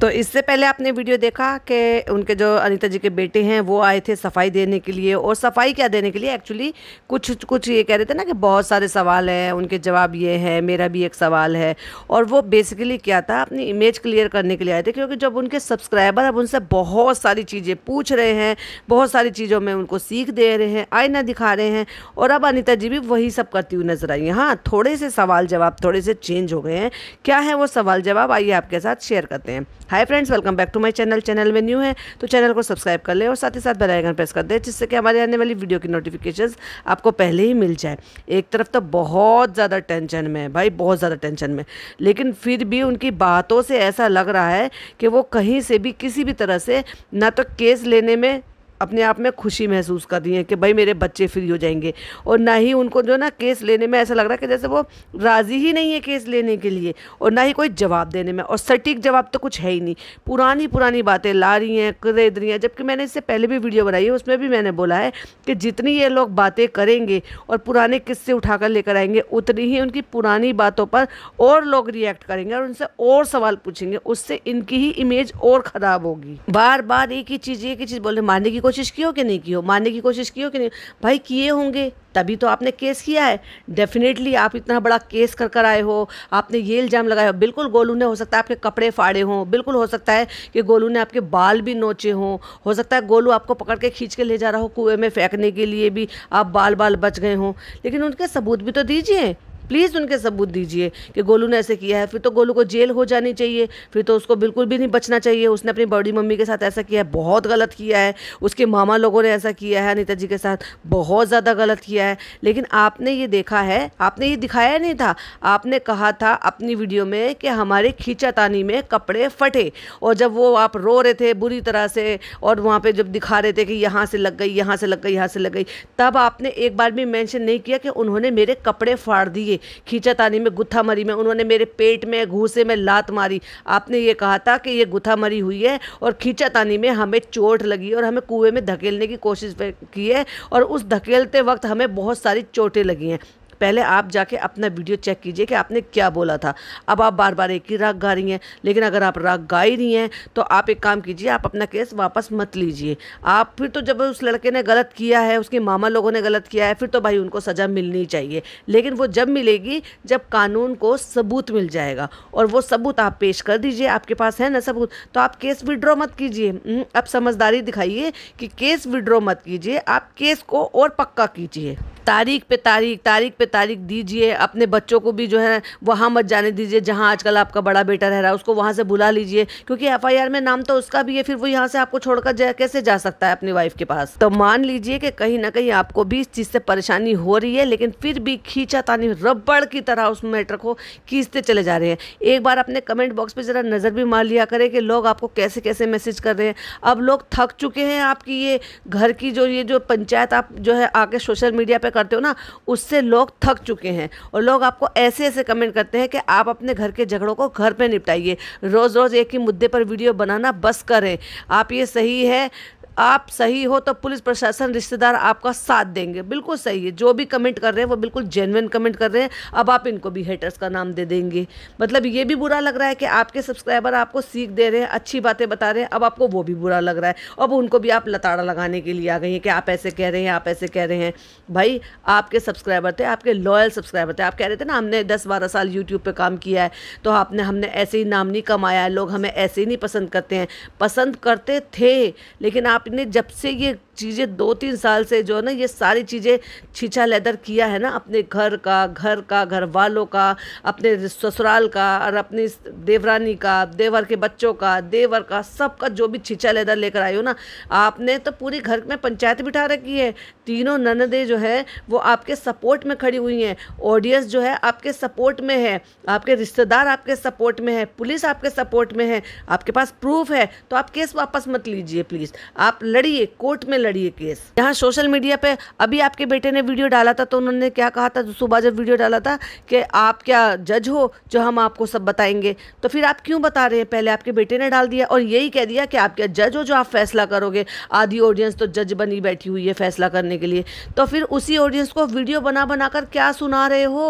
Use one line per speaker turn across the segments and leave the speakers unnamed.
तो इससे पहले आपने वीडियो देखा कि उनके जो अनीता जी के बेटे हैं वो आए थे सफाई देने के लिए और सफाई क्या देने के लिए एक्चुअली कुछ कुछ ये कह रहे थे ना कि बहुत सारे सवाल हैं उनके जवाब ये हैं मेरा भी एक सवाल है और वो बेसिकली क्या था अपनी इमेज क्लियर करने के लिए आए थे क्योंकि जब उनके सब्सक्राइबर अब उनसे बहुत सारी चीज़ें पूछ रहे हैं बहुत सारी चीज़ों में उनको सीख दे रहे हैं आईना दिखा रहे हैं और अब अनिता जी भी वही सब करती हुई नजर आई हाँ थोड़े से सवाल जवाब थोड़े से चेंज हो गए हैं क्या है वो सवाल जवाब आइए आपके साथ शेयर करते हैं hi friends welcome back to my channel channel में न्यू है तो चैनल को सब्सक्राइब कर लें और साथ ही साथ बेल आइकन प्रेस कर दें जिससे कि हमारे आने वाली वीडियो की नोटिफिकेशंस आपको पहले ही मिल जाए एक तरफ तो बहुत ज़्यादा टेंशन में है भाई बहुत ज़्यादा टेंशन में लेकिन फिर भी उनकी बातों से ऐसा लग रहा है कि वो कहीं से भी किसी भी तरह से ना तो केस लेने में अपने आप में खुशी महसूस कर रही हैं कि भाई मेरे बच्चे फ्री हो जाएंगे और ना ही उनको जो ना केस लेने में ऐसा लग रहा है कि जैसे वो राज़ी ही नहीं है केस लेने के लिए और ना ही कोई जवाब देने में और सटीक जवाब तो कुछ है ही नहीं पुरानी पुरानी बातें ला रही हैं खरीद रही हैं जबकि मैंने इससे पहले भी वीडियो बनाई है उसमें भी मैंने बोला है कि जितनी ये लोग बातें करेंगे और पुराने किस्से उठाकर लेकर आएंगे उतनी ही उनकी पुरानी बातों पर और लोग रिएक्ट करेंगे और उनसे और सवाल पूछेंगे उससे इनकी ही इमेज और ख़राब होगी बार बार एक ही चीज़ एक ही चीज़ बोलने मानने की कोशिश की हो कि नहीं की हो मारने की कोशिश की हो कि नहीं भाई किए होंगे तभी तो आपने केस किया है डेफिनेटली आप इतना बड़ा केस कर कर आए हो आपने ये इल्ज़ाम लगाया हो बिल्कुल गोलू ने हो सकता है आपके कपड़े फाड़े हों बिल्कुल हो सकता है कि गोलू ने आपके बाल भी नोचे हों हो सकता है गोलू आपको पकड़ के खींच के ले जा रहा हो कुएं में फेंकने के लिए भी आप बाल बाल बच गए हों लेकिन उनके सबूत भी तो दीजिए प्लीज़ उनके सबूत दीजिए कि गोलू ने ऐसे किया है फिर तो गोलू को जेल हो जानी चाहिए फिर तो उसको बिल्कुल भी नहीं बचना चाहिए उसने अपनी बड़ी मम्मी के साथ ऐसा किया है बहुत गलत किया है उसके मामा लोगों ने ऐसा किया है अनिता जी के साथ बहुत ज़्यादा गलत किया है लेकिन आपने ये देखा है आपने ये दिखाया नहीं था आपने कहा था अपनी वीडियो में कि हमारे खींचातानी में कपड़े फटे और जब वो आप रो रहे थे बुरी तरह से और वहाँ पर जब दिखा रहे थे कि यहाँ से लग गई यहाँ से लग गई यहाँ से लग गई तब आपने एक बार भी मैंशन नहीं किया कि उन्होंने मेरे कपड़े फाड़ दिए थी खींचातानी में गुत्था मरी में उन्होंने मेरे पेट में घूसे में लात मारी आपने ये कहा था कि ये मरी हुई है और खींचातानी में हमें चोट लगी और हमें कुएं में धकेलने की कोशिश की है और उस धकेलते वक्त हमें बहुत सारी चोटें लगी हैं पहले आप जाके अपना वीडियो चेक कीजिए कि आपने क्या बोला था अब आप बार बार एक ही राग गा रही हैं लेकिन अगर आप राग गा ही रही हैं तो आप एक काम कीजिए आप अपना केस वापस मत लीजिए आप फिर तो जब उस लड़के ने गलत किया है उसके मामा लोगों ने गलत किया है फिर तो भाई उनको सज़ा मिलनी चाहिए लेकिन वो जब मिलेगी जब कानून को सबूत मिल जाएगा और वो सबूत आप पेश कर दीजिए आपके पास है ना सबूत तो आप केस विड्रॉ मत कीजिए हम्म, अब समझदारी दिखाइए कि केस विड्रॉ मत कीजिए आप केस को और पक्का कीजिए तारीख पे तारीख तारीख पे पे तारीख दीजिए अपने बच्चों को भी जो है वहाँ मत जाने दीजिए जहाँ आजकल आपका बड़ा बेटा रह रहा है उसको वहाँ से बुला लीजिए क्योंकि एफ में नाम तो उसका भी है फिर वो यहाँ से आपको छोड़कर कैसे जा सकता है अपनी वाइफ के पास तो मान लीजिए कि कहीं ना कहीं आपको भी इस चीज़ से परेशानी हो रही है लेकिन फिर भी खींचा तानी रबड़ की तरह उस मैटर को खींचते चले जा रहे हैं एक बार अपने कमेंट बॉक्स पर ज़रा नज़र भी मार लिया करें कि लोग आपको कैसे कैसे मैसेज कर रहे हैं अब लोग थक चुके हैं आपकी ये घर की जो ये जो पंचायत आप जो है आके सोशल मीडिया पर करते हो ना उससे लोग थक चुके हैं और लोग आपको ऐसे ऐसे कमेंट करते हैं कि आप अपने घर के झगड़ों को घर पर निपटाइए रोज़ रोज़ एक ही मुद्दे पर वीडियो बनाना बस करें आप ये सही है आप सही हो तो पुलिस प्रशासन रिश्तेदार आपका साथ देंगे बिल्कुल सही है जो भी कमेंट कर रहे हैं वो बिल्कुल जेनविन कमेंट कर रहे हैं अब आप इनको भी हेटर्स का नाम दे देंगे मतलब ये भी बुरा लग रहा है कि आपके सब्सक्राइबर आपको सीख दे रहे हैं अच्छी बातें बता रहे हैं अब आपको वो भी बुरा लग रहा है अब उनको भी आप लताड़ा लगाने के लिए आ गई हैं कि आप ऐसे कह रहे हैं आप ऐसे कह रहे हैं भाई आपके सब्सक्राइबर थे आपके लॉयल सब्सक्राइबर थे आप कह रहे थे ना हमने दस बारह साल यूट्यूब पर काम किया है तो आपने हमने ऐसे ही नाम नहीं कमाया है लोग हमें ऐसे ही नहीं पसंद करते हैं पसंद करते थे लेकिन आप आपने जब से ये चीज़ें दो तीन साल से जो है ना ये सारी चीज़ें छीछा लेदर किया है ना अपने घर का घर का घर वालों का अपने ससुराल का और अपनी देवरानी का देवर के बच्चों का देवर का सबका जो भी छीछा लेदर लेकर आई हो ना आपने तो पूरी घर में पंचायत बिठा रखी है तीनों ननदे जो है वो आपके सपोर्ट में खड़ी हुई हैं ऑडियंस जो है आपके सपोर्ट में है आपके रिश्तेदार आपके सपोर्ट में है पुलिस आपके सपोर्ट में है आपके पास प्रूफ है तो आप केस वापस मत लीजिए प्लीज़ आप लड़िए कोर्ट में लड़ी है केस यहाँ सोशल मीडिया पे अभी आपके बेटे ने वीडियो डाला था तो उन्होंने क्या कहा था सुबह जब वीडियो डाला था कि आप क्या जज हो जो हम आपको सब बताएंगे तो फिर आप क्यों बता रहे हैं पहले आपके बेटे ने डाल दिया और यही कह दिया कि आप क्या जज हो जो आप फैसला करोगे आधी ऑडियंस तो जज बनी बैठी हुई है फैसला करने के लिए तो फिर उसी ऑडियंस को वीडियो बना बनाकर क्या सुना रहे हो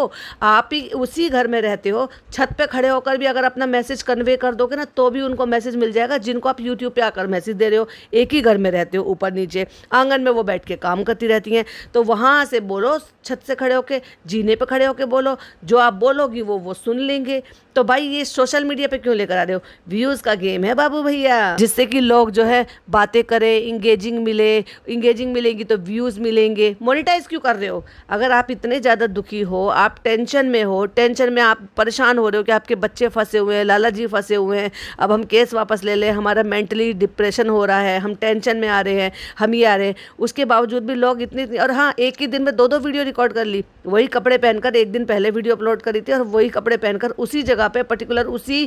आप ही उसी घर में रहते हो छत पे खड़े होकर भी अगर अपना मैसेज कन्वे कर दोगे ना तो भी उनको मैसेज मिल जाएगा जिनको आप यूट्यूब पे आकर मैसेज दे रहे हो एक ही घर में रहते हो ऊपर नीचे आंगन में वो बैठ के काम करती रहती हैं तो वहाँ से बोलो छत से खड़े होके जीने पर खड़े होके बोलो जो आप बोलोगी वो वो सुन लेंगे तो भाई ये सोशल मीडिया पे क्यों लेकर आ रहे हो व्यूज़ का गेम है बाबू भैया जिससे कि लोग जो है बातें करें इंगेजिंग मिले इंगेजिंग मिलेगी तो व्यूज़ मिलेंगे मोनिटाइज क्यों कर रहे हो अगर आप इतने ज़्यादा दुखी हो आप टेंशन में हो टेंशन में आप परेशान हो रहे हो कि आपके बच्चे फंसे हुए हैं लाला जी फंसे हुए हैं अब हम केस वापस ले लें हमारा मेंटली डिप्रेशन हो रहा है हम टेंशन में आ रहे हैं हम भी आ रहे हैं उसके बावजूद भी लोग इतनी, इतनी और हाँ एक ही दिन में दो दो वीडियो रिकॉर्ड कर ली वही कपड़े पहनकर एक दिन पहले वीडियो अपलोड करी थी और वही कपड़े पहनकर उसी जगह पर पर्टिकुलर उसी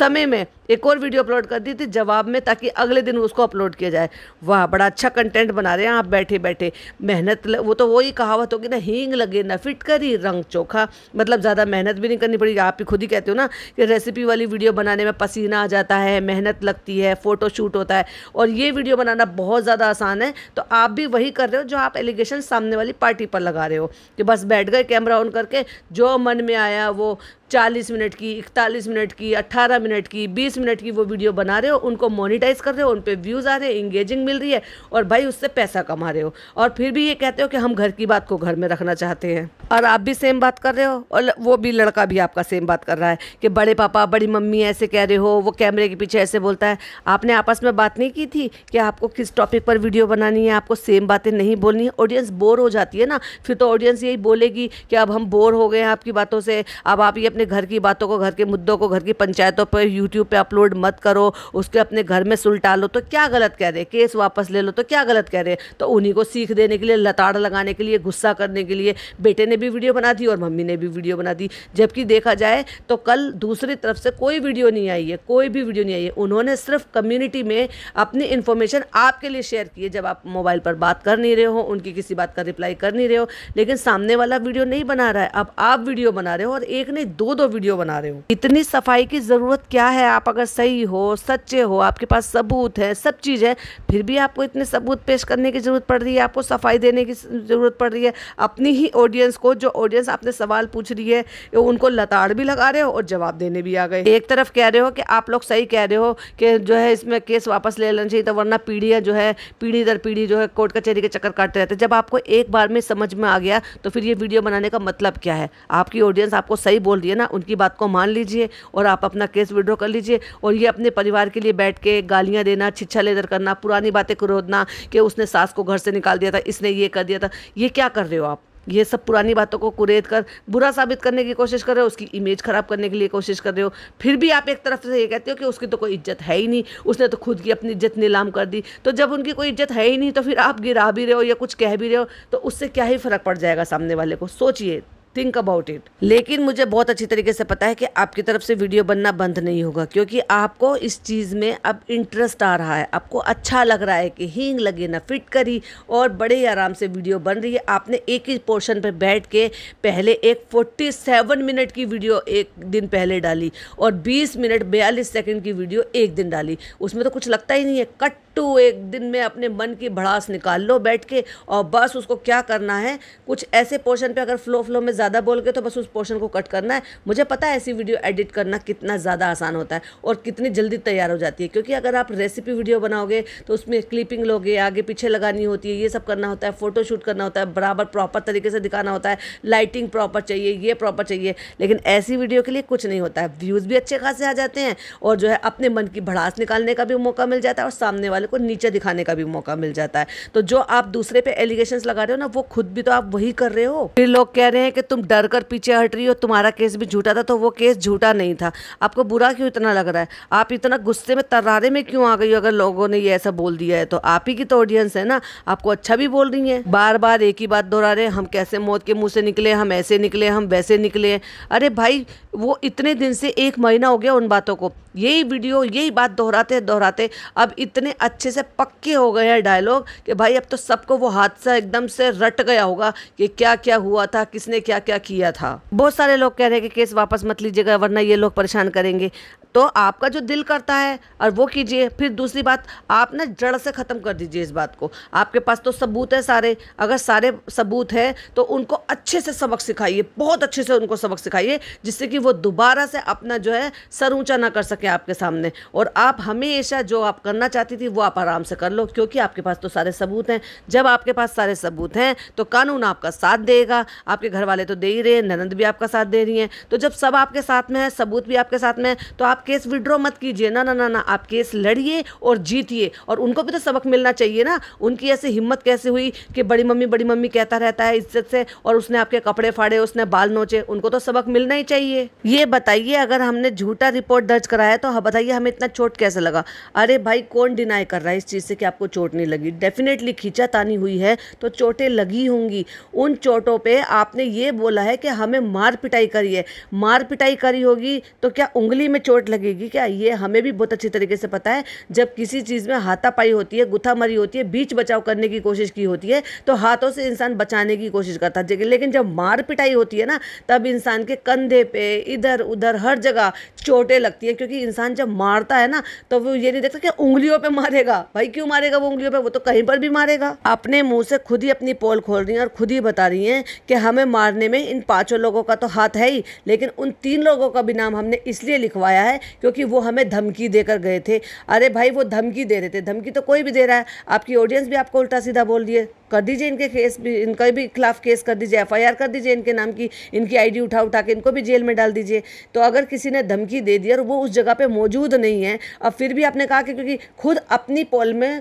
समय में एक और वीडियो अपलोड कर दी थी जवाब में ताकि अगले दिन उसको अपलोड किया जाए वाह बड़ा अच्छा कंटेंट बना रहे हैं आप बैठे बैठे मेहनत वो तो वही कहावत होगी ना हींग लगे ना फिट करी रंग चोखा मतलब ज़्यादा मेहनत भी नहीं करनी पड़ी आप ही खुद ही कहते हो ना कि रेसिपी वाली वीडियो बनाने में पसीना आ जाता है मेहनत लगती है फ़ोटो शूट होता है और ये वीडियो बनाना बहुत ज़्यादा आसान है हैं तो आप भी वही कर रहे हो जो आप एलिगेशन सामने वाली पार्टी पर लगा रहे हो कि बस बैठ गए कैमरा ऑन करके जो मन में आया वो चालीस मिनट की इकतालीस मिनट की अट्ठारह मिनट की बीस मिनट की वो वीडियो बना रहे हो उनको मोनिटाइज कर रहे हो उन पर व्यूज़ आ रहे हैं इंगेजिंग मिल रही है और भाई उससे पैसा कमा रहे हो और फिर भी ये कहते हो कि हम घर की बात को घर में रखना चाहते हैं और आप भी सेम बात कर रहे हो और वो भी लड़का भी आपका सेम बात कर रहा है कि बड़े पापा बड़ी मम्मी ऐसे कह रहे हो वो कैमरे के पीछे ऐसे बोलता है आपने आपस में बात नहीं की थी कि आपको किस टॉपिक पर वीडियो बनानी है आपको सेम बातें नहीं बोलनी है ऑडियंस बोर हो जाती है ना फिर तो ऑडियंस यही बोलेगी कि अब हम बोर हो गए हैं आपकी बातों से अब आप ये अपने अपने घर की बातों को घर के मुद्दों को घर की पंचायतों पर यूट्यूब पर अपलोड मत करो उसके अपने घर में सुलटा लो तो क्या गलत कह रहे केस वापस ले लो तो क्या गलत कह रहे तो उन्हीं को सीख देने के लिए लताड़ लगाने के लिए गुस्सा करने के लिए बेटे ने भी वीडियो बना दी और मम्मी ने भी वीडियो बना दी जबकि देखा जाए तो कल दूसरी तरफ से कोई वीडियो नहीं आई है कोई भी वीडियो नहीं आई है उन्होंने सिर्फ कम्युनिटी में अपनी इन्फॉर्मेशन आपके लिए शेयर की है जब आप मोबाइल पर बात कर नहीं रहे हो उनकी किसी बात का रिप्लाई कर नहीं रहे हो लेकिन सामने वाला वीडियो नहीं बना रहा है अब आप वीडियो बना रहे हो और एक नहीं दो दो वीडियो बना रहे हो इतनी सफाई की ज़रूरत क्या है आप अगर सही हो सच्चे हो आपके पास सबूत है सब चीज़ है फिर भी आपको इतने सबूत पेश करने की ज़रूरत पड़ रही है आपको सफाई देने की ज़रूरत पड़ रही है अपनी ही ऑडियंस को जो ऑडियंस आपने सवाल पूछ रही है उनको लताड़ भी लगा रहे हो और जवाब देने भी आ गए एक तरफ कह रहे हो कि आप लोग सही कह रहे हो कि जो है इसमें केस वापस ले लेना चाहिए तो वरना पीढ़ियाँ जो है पीढ़ी दर पीढ़ी जो है कोर्ट कचहरी के चक्कर काटते रहते जब आपको एक बार में समझ में आ गया तो फिर ये वीडियो बनाने का मतलब क्या है आपकी ऑडियंस आपको सही बोल रही है ना जाना उनकी बात को मान लीजिए और आप अपना केस विड्रॉ कर लीजिए और ये अपने परिवार के लिए बैठ के गालियाँ देना छिछा लेदर करना पुरानी बातें क्रोधना कि उसने सास को घर से निकाल दिया था इसने ये कर दिया था ये क्या कर रहे हो आप ये सब पुरानी बातों को कुरेद कर बुरा साबित करने की कोशिश कर रहे हो उसकी इमेज ख़राब करने के लिए कोशिश कर रहे हो फिर भी आप एक तरफ से ये कहते हो कि उसकी तो कोई इज्जत है ही नहीं उसने तो खुद की अपनी इज्जत नीलाम कर दी तो जब उनकी कोई इज्जत है ही नहीं तो फिर आप गिरा भी रहे हो या कुछ कह भी रहे हो तो उससे क्या ही फ़र्क पड़ जाएगा सामने वाले को सोचिए थिंक अबाउट इट लेकिन मुझे बहुत अच्छी तरीके से पता है कि आपकी तरफ से वीडियो बनना बंद नहीं होगा क्योंकि आपको इस चीज़ में अब इंटरेस्ट आ रहा है आपको अच्छा लग रहा है कि हींग लगे ना फिट करी और बड़े ही आराम से वीडियो बन रही है आपने एक ही पोर्शन पर बैठ के पहले एक 47 मिनट की वीडियो एक दिन पहले डाली और 20 मिनट 42 सेकंड की वीडियो एक दिन डाली उसमें तो कुछ लगता ही नहीं है कट टू एक दिन में अपने मन की भड़ास निकाल लो बैठ के और बस उसको क्या करना है कुछ ऐसे पोर्शन पे अगर फ्लो फ्लो में ज़्यादा बोल गए तो बस उस पोर्शन को कट करना है मुझे पता है ऐसी वीडियो एडिट करना कितना ज़्यादा आसान होता है और कितनी जल्दी तैयार हो जाती है क्योंकि अगर आप रेसिपी वीडियो बनाओगे तो उसमें क्लिपिंग लोगे आगे पीछे लगानी होती है ये सब करना होता है फ़ोटो शूट करना होता है बराबर प्रॉपर तरीके से दिखाना होता है लाइटिंग प्रॉपर चाहिए ये प्रॉपर चाहिए लेकिन ऐसी वीडियो के लिए कुछ नहीं होता है व्यूज़ भी अच्छे खासे आ जाते हैं और जो है अपने मन की भड़ास निकालने का भी मौका मिल जाता है और सामने वाले को नीचे दिखाने का भी मौका मिल जाता है तो जो आप दूसरे पे एलिगेशन लगा रहे हो ना वो खुद भी तो आप वही कर रहे हो फिर लोग कह रहे हैं कि तुम डर कर पीछे हट रही हो तुम्हारा केस भी झूठा था तो वो केस झूठा नहीं था आपको बुरा क्यों इतना लग रहा है आप इतना गुस्से में तरारे में क्यों आ गई हो अगर लोगों ने ये ऐसा बोल दिया है तो आप ही की तो ऑडियंस है ना आपको अच्छा भी बोल रही है बार बार एक ही बात दोहरा रहे हम कैसे मौत के मुँह से निकले हम ऐसे निकले हम वैसे निकले अरे भाई वो इतने दिन से एक महीना हो गया उन बातों को यही वीडियो यही बात दोहराते दोहराते अब इतने अच्छे से पक्के हो गए हैं डायलॉग कि भाई अब तो सबको वो हादसा एकदम से रट गया होगा कि क्या क्या हुआ था किसने क्या क्या किया था बहुत सारे लोग कह रहे हैं कि केस वापस मत लीजिएगा वरना ये लोग परेशान करेंगे तो आपका जो दिल करता है और वो कीजिए फिर दूसरी बात आप ना जड़ से ख़त्म कर दीजिए इस बात को आपके पास तो सबूत है सारे अगर सारे सबूत हैं तो उनको अच्छे से सबक सिखाइए बहुत अच्छे से उनको सबक सिखाइए जिससे कि वो दोबारा से अपना जो है सर ऊँचा ना कर सके आपके सामने और आप हमेशा जो आप करना चाहती थी वो आप आराम से कर लो क्योंकि आपके पास तो सारे सबूत हैं जब आपके पास सारे सबूत हैं तो कानून आपका साथ देगा आपके घर वाले तो दे ही रहे हैं ननंद भी आपका साथ दे रही हैं तो जब सब आपके साथ में है सबूत भी आपके साथ में है तो आप केस विड्रॉ मत कीजिए ना ना ना ना आप केस लड़िए और जीतिए और उनको भी तो सबक मिलना चाहिए ना उनकी ऐसी हिम्मत कैसे हुई कि बड़ी मम्मी बड़ी मम्मी कहता रहता है इज्जत से और उसने आपके कपड़े फाड़े उसने बाल नोचे उनको तो सबक मिलना ही चाहिए ये बताइए अगर हमने झूठा रिपोर्ट दर्ज कराया तो हाँ, बताइए हमें इतना चोट कैसे लगा अरे भाई कौन डिनाई कर रहा है इस चीज़ से कि आपको चोट नहीं लगी डेफिनेटली खींचा तानी हुई है तो चोटें लगी होंगी उन चोटों पर आपने ये बोला है कि हमें मार पिटाई करी है मार पिटाई करी होगी तो क्या उंगली में चोट लगेगी क्या ये हमें भी बहुत अच्छी तरीके से पता है जब किसी चीज़ में हाथापाई होती है गुथामरी होती है बीच बचाव करने की कोशिश की होती है तो हाथों से इंसान बचाने की कोशिश करता है लेकिन जब मार पिटाई होती है ना तब इंसान के कंधे पे इधर उधर हर जगह चोटें लगती है क्योंकि इंसान जब मारता है ना तो वो ये नहीं देखता कि उंगलियों पर मारेगा भाई क्यों मारेगा वो उंगलियों पर वो तो कहीं पर भी मारेगा अपने मुँह से खुद ही अपनी पोल खोल रही है और खुद ही बता रही है कि हमें मारने में इन पाँचों लोगों का तो हाथ है ही लेकिन उन तीन लोगों का भी नाम हमने इसलिए लिखवाया है क्योंकि वो हमें धमकी देकर गए थे अरे भाई वो धमकी दे रहे थे धमकी तो कोई भी दे रहा है आपकी ऑडियंस भी आपको उल्टा सीधा बोल दिए कर दीजिए इनके केस भी इनके भी खिलाफ केस कर दीजिए एफआईआर कर दीजिए इनके नाम की इनकी आईडी उठा उठा के इनको भी जेल में डाल दीजिए तो अगर किसी ने धमकी दे दी और वो उस जगह पे मौजूद नहीं है अब फिर भी आपने कहा कि क्योंकि खुद अपनी पोल में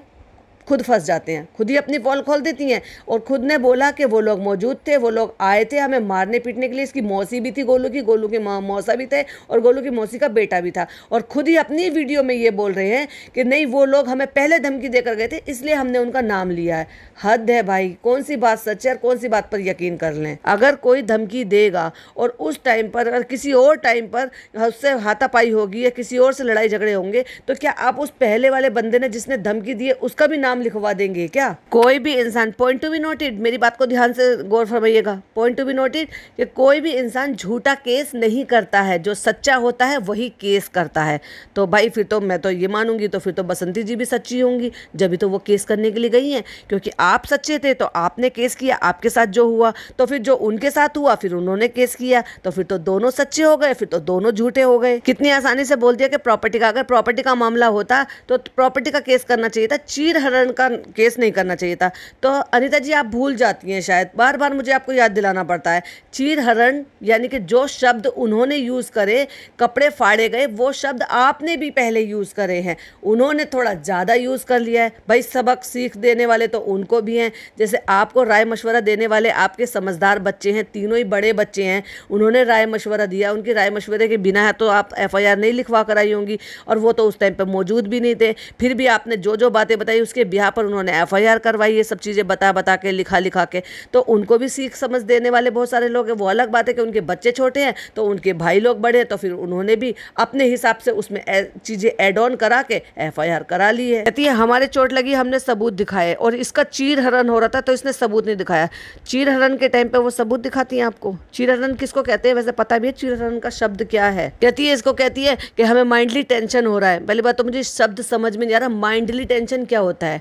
खुद फंस जाते हैं खुद ही अपनी पॉल खोल देती हैं और खुद ने बोला कि वो लोग मौजूद थे वो लोग आए थे हमें मारने पीटने के लिए इसकी मौसी भी थी गोलू की गोलू के मौसा भी थे और गोलू की मौसी का बेटा भी था और खुद ही अपनी वीडियो में ये बोल रहे हैं कि नहीं वो लोग हमें पहले धमकी देकर गए थे इसलिए हमने उनका नाम लिया है हद है भाई कौन सी बात सच है और कौन सी बात पर यकीन कर लें अगर कोई धमकी देगा और उस टाइम पर अगर किसी और टाइम पर उससे हाथापाई होगी या किसी और से लड़ाई झगड़े होंगे तो क्या आप उस पहले वाले बंदे ने जिसने धमकी दी है उसका भी नाम नाम लिखवा देंगे क्या कोई भी इंसान पॉइंट टू बी नोटेड मेरी बात को ध्यान से गौर फरमाइएगा पॉइंट टू बी नोटेड कि कोई भी इंसान झूठा केस नहीं करता है जो सच्चा होता है वही केस करता है तो भाई फिर तो मैं तो ये मानूंगी तो फिर तो बसंती जी भी सच्ची होंगी जब तो वो केस करने के लिए गई हैं क्योंकि आप सच्चे थे तो आपने केस किया आपके साथ जो हुआ तो फिर जो उनके साथ हुआ फिर उन्होंने केस किया तो फिर तो दोनों सच्चे हो गए फिर तो दोनों झूठे हो गए कितनी आसानी से बोल दिया कि प्रॉपर्टी का अगर प्रॉपर्टी का मामला होता तो प्रॉपर्टी का केस करना चाहिए था चीर हरण अपहरण का केस नहीं करना चाहिए था तो अनिता जी आप भूल जाती हैं शायद बार बार मुझे आपको याद दिलाना पड़ता है हरण यानी कि जो शब्द उन्होंने यूज़ करे कपड़े फाड़े गए वो शब्द आपने भी पहले यूज़ करे हैं उन्होंने थोड़ा ज़्यादा यूज़ कर लिया है भाई सबक सीख देने वाले तो उनको भी हैं जैसे आपको राय मशवरा देने वाले आपके समझदार बच्चे हैं तीनों ही बड़े बच्चे हैं उन्होंने राय मशवरा दिया उनकी राय मशवरे के बिना है तो आप एफ नहीं लिखवा कर आई होंगी और वो तो उस टाइम पर मौजूद भी नहीं थे फिर भी आपने जो जो बातें बताई उसके ब्याह पर उन्होंने एफ करवाई ये सब चीज़ें बता बता के लिखा लिखा के तो उनको भी सीख समझ देने वाले बहुत सारे लोग हैं वो अलग बात है कि उनके बच्चे छोटे हैं तो उनके भाई लोग बड़े हैं तो फिर उन्होंने भी अपने हिसाब से उसमें चीज़ें एड ऑन करा के एफ करा ली है कहती है हमारे चोट लगी हमने सबूत दिखाए और इसका चीर हरण हो रहा था तो इसने सबूत नहीं दिखाया चीर हरण के टाइम पे वो सबूत दिखाती है आपको चीर हरण किसको कहते हैं वैसे पता भी है चीर हरण का शब्द क्या है कहती है इसको कहती है कि हमें माइंडली टेंशन हो रहा है पहली बात तो मुझे शब्द समझ में नहीं आ रहा माइंडली टेंशन क्या होता है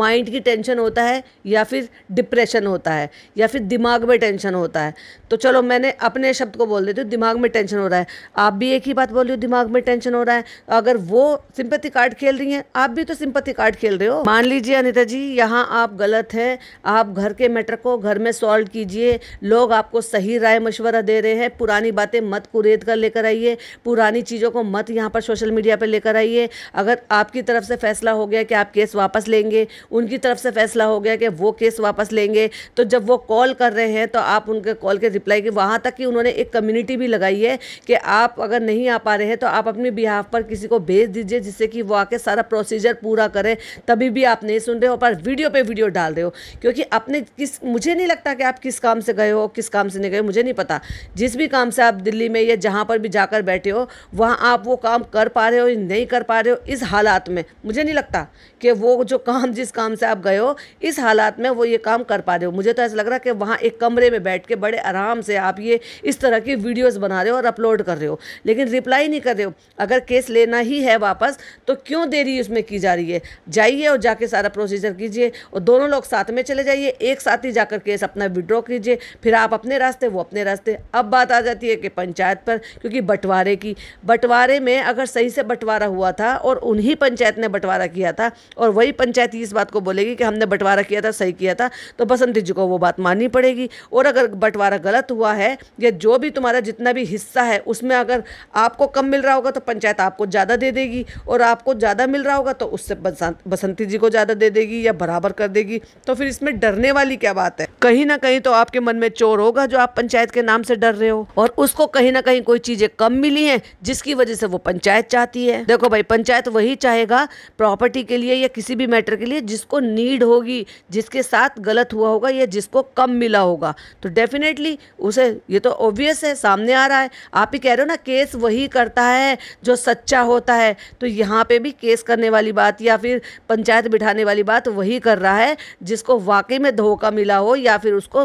माइंड की टेंशन होता है या फिर डिप्रेशन होता है या फिर दिमाग में टेंशन होता है तो चलो मैंने अपने शब्द को बोल देती हूँ दिमाग में टेंशन हो रहा है आप भी एक ही बात बोल रही हो दिमाग में टेंशन हो रहा है अगर वो सिंपत्ति कार्ड खेल रही हैं आप भी तो सिंपत्ति कार्ड खेल रहे हो मान लीजिए अनिता जी यहाँ आप गलत हैं आप घर के मैटर को घर में सॉल्व कीजिए लोग आपको सही राय मशवरा दे रहे हैं पुरानी बातें मत कुरेद कर लेकर आइए पुरानी चीज़ों को मत यहाँ पर सोशल मीडिया पर लेकर आइए अगर आपकी तरफ से फैसला हो गया कि आप केस वापस लेंगे उनकी तरफ से फैसला हो गया कि वो केस वापस लेंगे तो जब वो कॉल कर रहे हैं तो आप उनके कॉल के रिप्लाई की वहाँ तक कि उन्होंने एक कम्युनिटी भी लगाई है कि आप अगर नहीं आ पा रहे हैं तो आप अपने बिहाफ पर किसी को भेज दीजिए जिससे कि वो आके सारा प्रोसीजर पूरा करें तभी भी आप नहीं सुन रहे हो पर वीडियो पर वीडियो डाल रहे हो क्योंकि अपने किस मुझे नहीं लगता कि आप किस काम से गए हो किस काम से नहीं गए मुझे नहीं पता जिस भी काम से आप दिल्ली में या जहाँ पर भी जाकर बैठे हो वहाँ आप वो काम कर पा रहे हो नहीं कर पा रहे हो इस हालात में मुझे नहीं लगता कि वो जो काम जिस काम से आप गए हो इस हालात में वो ये काम कर पा रहे हो मुझे तो ऐसा लग रहा है कि वहाँ एक कमरे में बैठ के बड़े आराम से आप ये इस तरह की वीडियोज़ बना रहे हो और अपलोड कर रहे हो लेकिन रिप्लाई नहीं कर रहे हो अगर केस लेना ही है वापस तो क्यों देरी उसमें की जा रही है जाइए और जाके सारा प्रोसीजर कीजिए और दोनों लोग साथ में चले जाइए एक साथ ही जाकर केस अपना विड्रॉ कीजिए फिर आप अपने रास्ते वो अपने रास्ते अब बात आ जाती है कि पंचायत पर क्योंकि बंटवारे की बंटवारे में अगर सही से बंटवारा हुआ था और उन्हीं पंचायत ने बंटवारा किया था और वही पंचायत इस इस बात को बोलेगी कि हमने बंटवारा किया था सही किया था तो बसंती जी को वो बात माननी पड़ेगी और अगर बंटवारा गलत हुआ है या जो भी तुम्हारा जितना भी हिस्सा है उसमें अगर आपको कम मिल रहा होगा तो पंचायत आपको ज़्यादा दे देगी और आपको ज़्यादा मिल रहा होगा तो उससे बसंती जी को ज़्यादा दे देगी या बराबर कर देगी तो फिर इसमें डरने वाली क्या बात है कहीं ना कहीं तो आपके मन में चोर होगा जो आप पंचायत के नाम से डर रहे हो और उसको कहीं ना कहीं कोई चीज़ें कम मिली हैं जिसकी वजह से वो पंचायत चाहती है देखो भाई पंचायत वही चाहेगा प्रॉपर्टी के लिए या किसी भी मैटर के लिए जिसको नीड होगी जिसके साथ गलत हुआ होगा या जिसको कम मिला होगा तो डेफिनेटली उसे ये तो ऑब्वियस है सामने आ रहा है आप ही कह रहे हो ना केस वही करता है जो सच्चा होता है तो यहाँ पे भी केस करने वाली बात या फिर पंचायत बिठाने वाली बात वही कर रहा है जिसको वाकई में धोखा मिला हो या फिर उसको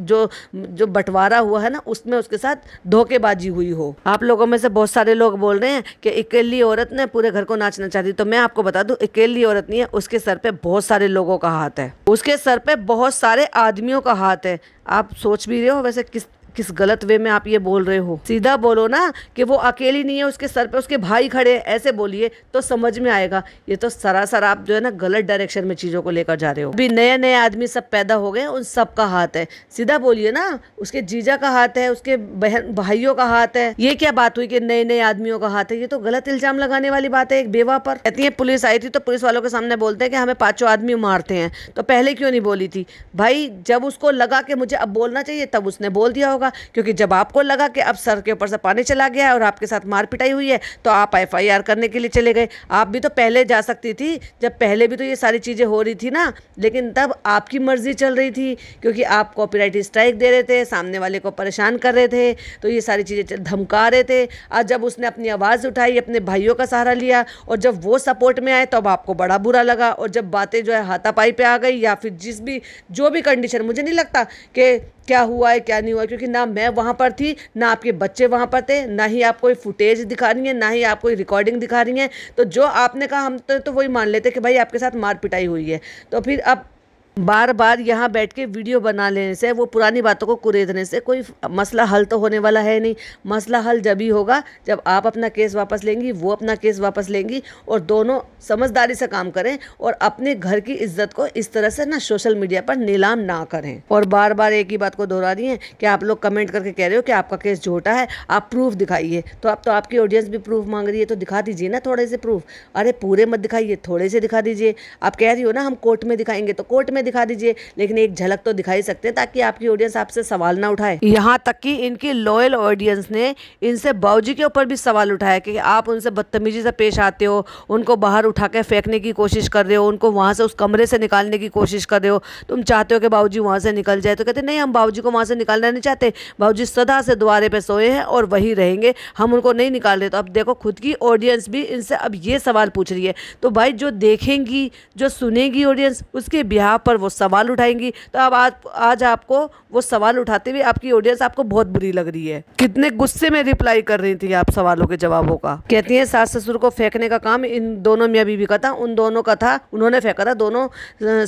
जो जो बंटवारा हुआ है ना उसमें उसके साथ धोखेबाजी हुई हो आप लोगों में से बहुत सारे लोग बोल रहे हैं कि अकेली औरत ने पूरे घर को नाचना चाहती तो मैं आपको बता दूं अकेली औरत नहीं है उसके सर पे बहुत सारे लोगों का हाथ है उसके सर पे बहुत सारे आदमियों का हाथ है आप सोच भी रहे हो वैसे किस किस गलत वे में आप ये बोल रहे हो सीधा बोलो ना कि वो अकेली नहीं है उसके सर पे उसके भाई खड़े हैं ऐसे बोलिए तो समझ में आएगा ये तो सरासर आप जो है ना गलत डायरेक्शन में चीज़ों को लेकर जा रहे हो अभी नए नए आदमी सब पैदा हो गए उन सब का हाथ है सीधा बोलिए ना उसके जीजा का हाथ है उसके बहन भाइयों का हाथ है ये क्या बात हुई कि नए नए आदमियों का हाथ है ये तो गलत इल्जाम लगाने वाली बात है एक बेवा पर कहती है पुलिस आई थी तो पुलिस वालों के सामने बोलते हैं कि हमें पांचों आदमी मारते हैं तो पहले क्यों नहीं बोली थी भाई जब उसको लगा कि मुझे अब बोलना चाहिए तब उसने बोल दिया होगा होगा क्योंकि जब आपको लगा कि अब सर के ऊपर से पानी चला गया है और आपके साथ मार पिटाई हुई है तो आप एफ करने के लिए चले गए आप भी तो पहले जा सकती थी जब पहले भी तो ये सारी चीज़ें हो रही थी ना लेकिन तब आपकी मर्जी चल रही थी क्योंकि आप कॉपीराइट स्ट्राइक दे रहे थे सामने वाले को परेशान कर रहे थे तो ये सारी चीज़ें धमका रहे थे और जब उसने अपनी आवाज़ उठाई अपने भाइयों का सहारा लिया और जब वो सपोर्ट में आए तो अब आपको बड़ा बुरा लगा और जब बातें जो है हाथापाई पर आ गई या फिर जिस भी जो भी कंडीशन मुझे नहीं लगता कि क्या हुआ है क्या नहीं हुआ क्योंकि ना मैं वहाँ पर थी ना आपके बच्चे वहाँ पर थे ना ही आप कोई फुटेज दिखा रही हैं ना ही आप कोई रिकॉर्डिंग दिखा रही हैं तो जो आपने कहा हम तो, तो वही मान लेते कि भाई आपके साथ मार पिटाई हुई है तो फिर अब बार बार यहाँ बैठ के वीडियो बना लेने से वो पुरानी बातों को कुरेदने से कोई मसला हल तो होने वाला है नहीं मसला हल जब ही होगा जब आप अपना केस वापस लेंगी वो अपना केस वापस लेंगी और दोनों समझदारी से काम करें और अपने घर की इज्जत को इस तरह से ना सोशल मीडिया पर नीलाम ना करें और बार बार एक ही बात को दोहरा रही कि आप लोग कमेंट करके कह रहे हो कि आपका केस झूठा है आप प्रूफ दिखाइए तो अब तो आपकी ऑडियंस भी प्रूफ मांग रही है तो दिखा दीजिए ना थोड़े से प्रूफ अरे पूरे मत दिखाइए थोड़े से दिखा दीजिए आप कह रही हो ना हम कोर्ट में दिखाएंगे तो कोर्ट में में दिखा दीजिए लेकिन एक झलक तो दिखा ही सकते हैं ताकि आपकी ऑडियंस आपसे सवाल ना उठाए यहाँ तक कि इनकी लॉयल ऑडियंस ने इनसे बाबूजी के ऊपर भी सवाल उठाया कि आप उनसे बदतमीजी से पेश आते हो उनको बाहर उठा के फेंकने की कोशिश कर रहे हो उनको वहाँ से उस कमरे से निकालने की कोशिश कर रहे हो तुम चाहते हो कि बाबूजी वहाँ से निकल जाए तो कहते नहीं हम बाबूजी को वहाँ से निकालना नहीं चाहते बाबूजी सदा से द्वारे पर सोए हैं और वहीं रहेंगे हम उनको नहीं निकाल रहे तो अब देखो खुद की ऑडियंस भी इनसे अब ये सवाल पूछ रही है तो भाई जो देखेंगी जो सुनेगी ऑडियंस उसके बिहार पर पर वो सवाल उठाएंगी तो अब आज आज आपको वो सवाल उठाते हुए आपकी ऑडियंस आपको बहुत बुरी लग रही है कितने गुस्से में रिप्लाई कर रही थी आप सवालों के जवाबों का कहती है सास ससुर को फेंकने का काम इन दोनों में अभी भी का था उन दोनों का था उन्होंने फेंका था दोनों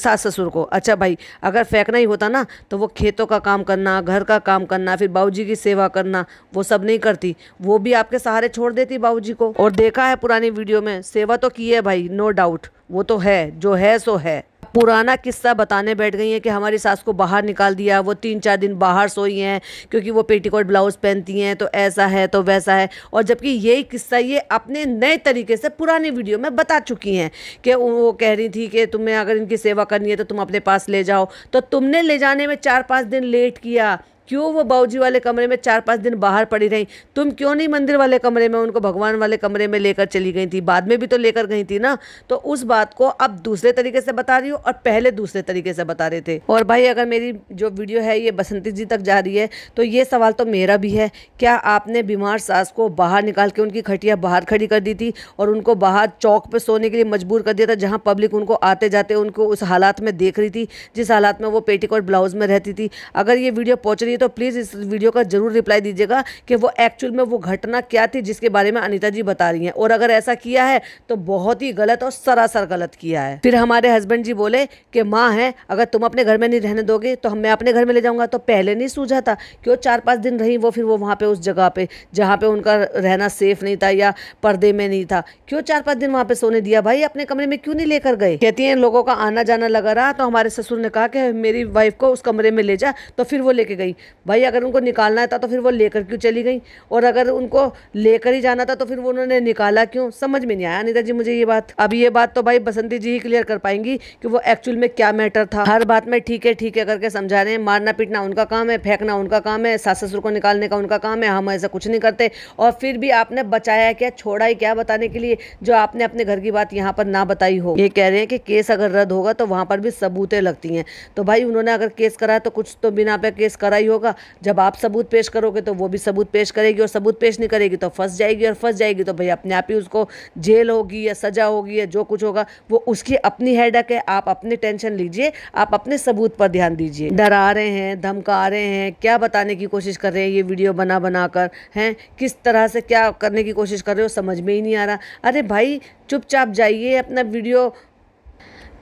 सास ससुर को अच्छा भाई अगर फेंकना ही होता ना तो वो खेतों का काम करना घर का काम करना फिर बाबू की सेवा करना वो सब नहीं करती वो भी आपके सहारे छोड़ देती बाबू को और देखा है पुरानी वीडियो में सेवा तो की है भाई नो डाउट वो तो है जो है सो है पुराना किस्सा बताने बैठ गई हैं कि हमारी सास को बाहर निकाल दिया वो तीन चार दिन बाहर सोई हैं क्योंकि वो पेटीकोट ब्लाउज़ पहनती हैं तो ऐसा है तो वैसा है और जबकि यही किस्सा ये अपने नए तरीके से पुरानी वीडियो में बता चुकी हैं कि वो कह रही थी कि तुम्हें अगर इनकी सेवा करनी है तो तुम अपने पास ले जाओ तो तुमने ले जाने में चार पाँच दिन लेट किया क्यों वो बाऊजी वाले कमरे में चार पाँच दिन बाहर पड़ी रही तुम क्यों नहीं मंदिर वाले कमरे में उनको भगवान वाले कमरे में लेकर चली गई थी बाद में भी तो लेकर गई थी ना तो उस बात को अब दूसरे तरीके से बता रही हो और पहले दूसरे तरीके से बता रहे थे और भाई अगर मेरी जो वीडियो है ये बसंती जी तक जा रही है तो ये सवाल तो मेरा भी है क्या आपने बीमार सास को बाहर निकाल के उनकी खटिया बाहर खड़ी कर दी थी और उनको बाहर चौक पर सोने के लिए मजबूर कर दिया था जहाँ पब्लिक उनको आते जाते उनको उस हालात में देख रही थी जिस हालात में वो पेटीकोट ब्लाउज में रहती थी अगर ये वीडियो पहुँच रही हुई है तो प्लीज़ इस वीडियो का जरूर रिप्लाई दीजिएगा कि वो एक्चुअल में वो घटना क्या थी जिसके बारे में अनिता जी बता रही हैं और अगर ऐसा किया है तो बहुत ही गलत और सरासर गलत किया है फिर हमारे हस्बैंड जी बोले कि माँ है अगर तुम अपने घर में नहीं रहने दोगे तो हम मैं अपने घर में ले जाऊँगा तो पहले नहीं सूझा था क्यों चार पाँच दिन रही वो फिर वो वहाँ पर उस जगह पर जहाँ पर उनका रहना सेफ नहीं था या पर्दे में नहीं था क्यों चार पाँच दिन वहाँ पर सोने दिया भाई अपने कमरे में क्यों नहीं लेकर गए कहती हैं लोगों का आना जाना लगा रहा तो हमारे ससुर ने कहा कि मेरी वाइफ को उस कमरे में ले जा तो फिर वो लेके गई भाई अगर उनको निकालना था तो फिर वो लेकर क्यों चली गई और अगर उनको लेकर ही जाना था तो फिर वो उन्होंने निकाला क्यों समझ में नहीं आया अनिता जी मुझे ये बात अब ये बात तो भाई बसंती जी ही क्लियर कर पाएंगी कि वो एक्चुअल में क्या मैटर था हर बात में ठीक है ठीक है करके समझा रहे हैं मारना पीटना उनका काम है फेंकना उनका काम है सास ससुर को निकालने का उनका काम है हम ऐसा कुछ नहीं करते और फिर भी आपने बचाया क्या छोड़ा ही क्या बताने के लिए जो आपने अपने घर की बात यहाँ पर ना बताई हो ये कह रहे हैं कि केस अगर रद्द होगा तो वहाँ पर भी सबूतें लगती हैं तो भाई उन्होंने अगर केस कराया तो कुछ तो बिना पे केस करा ही हो होगा जब आप सबूत पेश करोगे तो वो भी सबूत पेश करेगी और सबूत पेश नहीं करेगी तो फंस जाएगी और फंस जाएगी तो भाई अपने आप ही उसको जेल होगी या सजा होगी या जो कुछ होगा वो उसकी अपनी हैडक है आप अपनी टेंशन लीजिए आप अपने सबूत पर ध्यान दीजिए डरा रहे हैं धमका रहे हैं क्या बताने की कोशिश कर रहे हैं ये वीडियो बना बना कर हैं किस तरह से क्या करने की कोशिश कर रहे हो समझ में ही नहीं आ रहा अरे भाई चुपचाप जाइए अपना वीडियो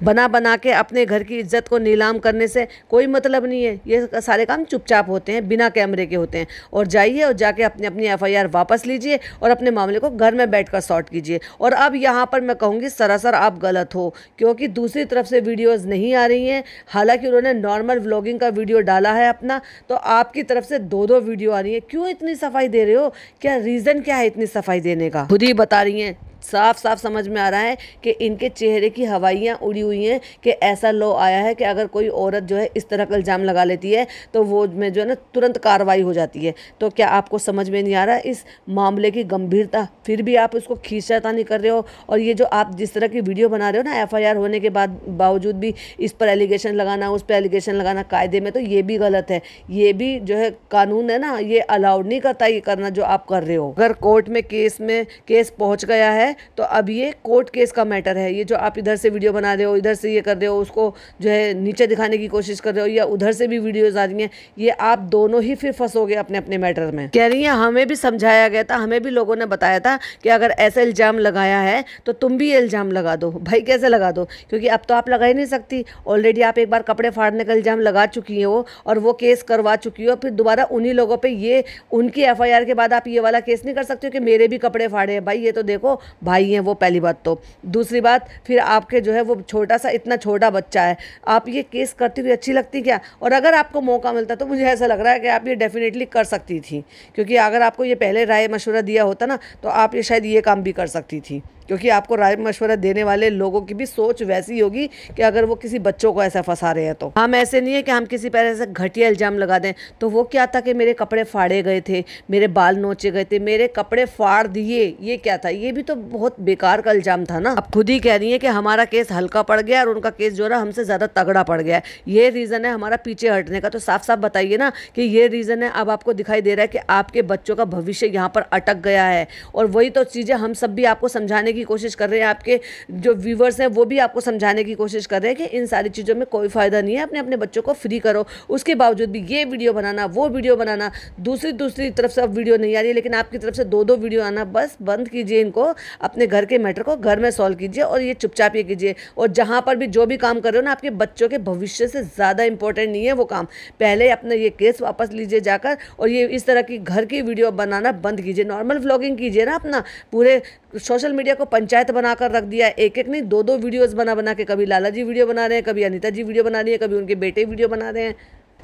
बना बना के अपने घर की इज्जत को नीलाम करने से कोई मतलब नहीं है ये सारे काम चुपचाप होते हैं बिना कैमरे के होते हैं और जाइए और जाके अपने अपनी एफ वापस लीजिए और अपने मामले को घर में बैठ सॉर्ट कीजिए और अब यहाँ पर मैं कहूँगी सरासर आप गलत हो क्योंकि दूसरी तरफ से वीडियोज़ नहीं आ रही हैं हालांकि उन्होंने नॉर्मल व्लॉगिंग का वीडियो डाला है अपना तो आपकी तरफ से दो दो वीडियो आ रही है क्यों इतनी सफाई दे रहे हो क्या रीज़न क्या है इतनी सफाई देने का खुद ही बता रही हैं साफ साफ समझ में आ रहा है कि इनके चेहरे की हवाइयाँ उड़ी हुई हैं कि ऐसा लॉ आया है कि अगर कोई औरत जो है इस तरह का इल्ज़ाम लगा लेती है तो वो में जो है ना तुरंत कार्रवाई हो जाती है तो क्या आपको समझ में नहीं आ रहा इस मामले की गंभीरता फिर भी आप उसको खींचाता नहीं कर रहे हो और ये जो आप जिस तरह की वीडियो बना रहे हो ना एफ होने के बाद बावजूद भी इस पर एलिगेशन लगाना उस पर एलिगेशन लगाना कायदे में तो ये भी गलत है ये भी जो है कानून है ना ये अलाउड नहीं करता ये करना जो आप कर रहे हो अगर कोर्ट में केस में केस पहुँच गया है है तो अब ये कोर्ट केस का मैटर है ये जो आप इधर से वीडियो बना रहे हो इधर से ये कर रहे हो उसको जो है नीचे दिखाने की कोशिश कर रहे हो या उधर से भी वीडियोज़ आ रही हैं ये आप दोनों ही फिर फंसोगे अपने अपने मैटर में कह रही हैं हमें भी समझाया गया था हमें भी लोगों ने बताया था कि अगर ऐसा इल्ज़ाम लगाया है तो तुम भी इल्ज़ाम लगा दो भाई कैसे लगा दो क्योंकि अब तो आप लगा ही नहीं सकती ऑलरेडी आप एक बार कपड़े फाड़ने का इल्ज़ाम लगा चुकी हो और वो केस करवा चुकी हो फिर दोबारा उन्हीं लोगों पर ये उनकी एफ के बाद आप ये वाला केस नहीं कर सकते हो कि मेरे भी कपड़े फाड़े हैं भाई ये तो देखो भाई हैं वो पहली बात तो दूसरी बात फिर आपके जो है वो छोटा सा इतना छोटा बच्चा है आप ये केस करती हुई अच्छी लगती क्या और अगर आपको मौका मिलता तो मुझे ऐसा लग रहा है कि आप ये डेफिनेटली कर सकती थी क्योंकि अगर आपको ये पहले राय मशवरा दिया होता ना तो आप ये शायद ये काम भी कर सकती थी क्योंकि आपको राय मशवरा देने वाले लोगों की भी सोच वैसी होगी कि अगर वो किसी बच्चों को ऐसा फंसा रहे हैं तो हम ऐसे नहीं है कि हम किसी पर ऐसा घटिया इल्ज़ाम लगा दें तो वो क्या था कि मेरे कपड़े फाड़े गए थे मेरे बाल नोचे गए थे मेरे कपड़े फाड़ दिए ये क्या था ये भी तो बहुत बेकार का इल्ज़ाम था ना अब खुद ही कह रही है कि हमारा केस हल्का पड़ गया और उनका केस जो है हमसे ज़्यादा तगड़ा पड़ गया ये रीज़न है हमारा पीछे हटने का तो साफ साफ बताइए ना कि ये रीज़न है अब आपको दिखाई दे रहा है कि आपके बच्चों का भविष्य यहाँ पर अटक गया है और वही तो चीज़ें हम सब भी आपको समझाने समझाने की कोशिश कर रहे हैं आपके जो व्यूवर्स हैं वो भी आपको समझाने की कोशिश कर रहे हैं कि इन सारी चीज़ों में कोई फ़ायदा नहीं है अपने अपने बच्चों को फ्री करो उसके बावजूद भी ये वीडियो बनाना वो वीडियो बनाना दूसरी दूसरी तरफ से अब वीडियो नहीं आ रही है लेकिन आपकी तरफ से दो दो वीडियो आना बस बंद कीजिए इनको अपने घर के मैटर को घर में सॉल्व कीजिए और ये चुपचाप ये कीजिए और जहाँ पर भी जो भी काम कर रहे हो ना आपके बच्चों के भविष्य से ज़्यादा इंपॉर्टेंट नहीं है वो काम पहले अपने ये केस वापस लीजिए जाकर और ये इस तरह की घर की वीडियो बनाना बंद कीजिए नॉर्मल व्लॉगिंग कीजिए ना अपना पूरे सोशल मीडिया को को पंचायत बनाकर रख दिया है एक एक नहीं दो दो वीडियोस बना बना के कभी लाला जी वीडियो बना रहे हैं कभी अनिता जी वीडियो बना रही है कभी उनके बेटे वीडियो बना रहे हैं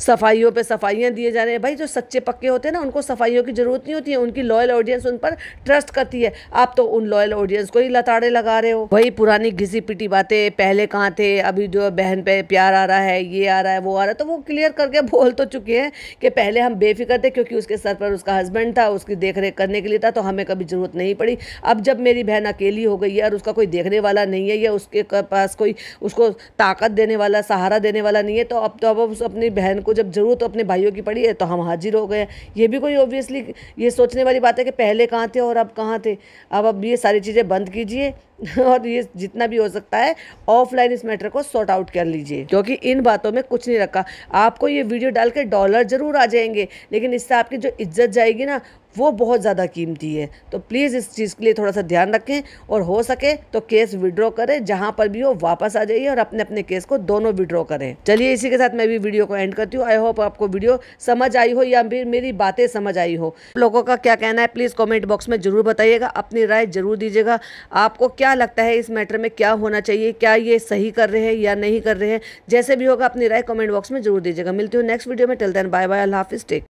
सफाइयों पे सफाइयाँ दिए जा रहे हैं भाई जो सच्चे पक्के होते हैं ना उनको सफाइयों की ज़रूरत नहीं होती है उनकी लॉयल ऑडियंस उन पर ट्रस्ट करती है आप तो उन लॉयल ऑडियंस को ही लताड़े लगा रहे हो वही पुरानी घिसी पिटी बातें पहले कहाँ थे अभी जो बहन पे प्यार आ रहा है ये आ रहा है वो आ रहा है तो वो क्लियर करके बोल तो चुके हैं कि पहले हम बेफिक्र थे क्योंकि उसके सर पर उसका हस्बैंड था उसकी देख रेख करने के लिए था तो हमें कभी ज़रूरत नहीं पड़ी अब जब मेरी बहन अकेली हो गई है और उसका कोई देखने वाला नहीं है या उसके पास कोई उसको ताकत देने वाला सहारा देने वाला नहीं है तो अब तो अब उस अपनी बहन को जब ज़रूरत अपने भाइयों की पड़ी है तो हम हाजिर हो गए ये भी कोई ऑब्वियसली ये सोचने वाली बात है कि पहले कहाँ थे और अब कहाँ थे अब अब ये सारी चीज़ें बंद कीजिए और ये जितना भी हो सकता है ऑफलाइन इस मैटर को सॉर्ट आउट कर लीजिए क्योंकि इन बातों में कुछ नहीं रखा आपको ये वीडियो डाल के डॉलर ज़रूर आ जाएंगे लेकिन इससे आपकी जो इज्जत जाएगी ना वो बहुत ज़्यादा कीमती है तो प्लीज़ इस चीज़ के लिए थोड़ा सा ध्यान रखें और हो सके तो केस विड्रॉ करें जहाँ पर भी हो वापस आ जाइए और अपने अपने केस को दोनों विड्रॉ करें चलिए इसी के साथ मैं भी वीडियो को एंड करती हूँ आई होप आपको वीडियो समझ आई हो या फिर मेरी बातें समझ आई हो लोगों का क्या कहना है प्लीज़ कॉमेंट बॉक्स में ज़रूर बताइएगा अपनी राय ज़रूर दीजिएगा आपको क्या लगता है इस मैटर में क्या होना चाहिए क्या ये सही कर रहे हैं या नहीं कर रहे हैं जैसे भी होगा अपनी राय कॉमेंट बॉक्स में जरूर दीजिएगा मिलती हूँ नेक्स्ट वीडियो में टेल दैन बाय बाय अल्लाह हाफिज़ टेक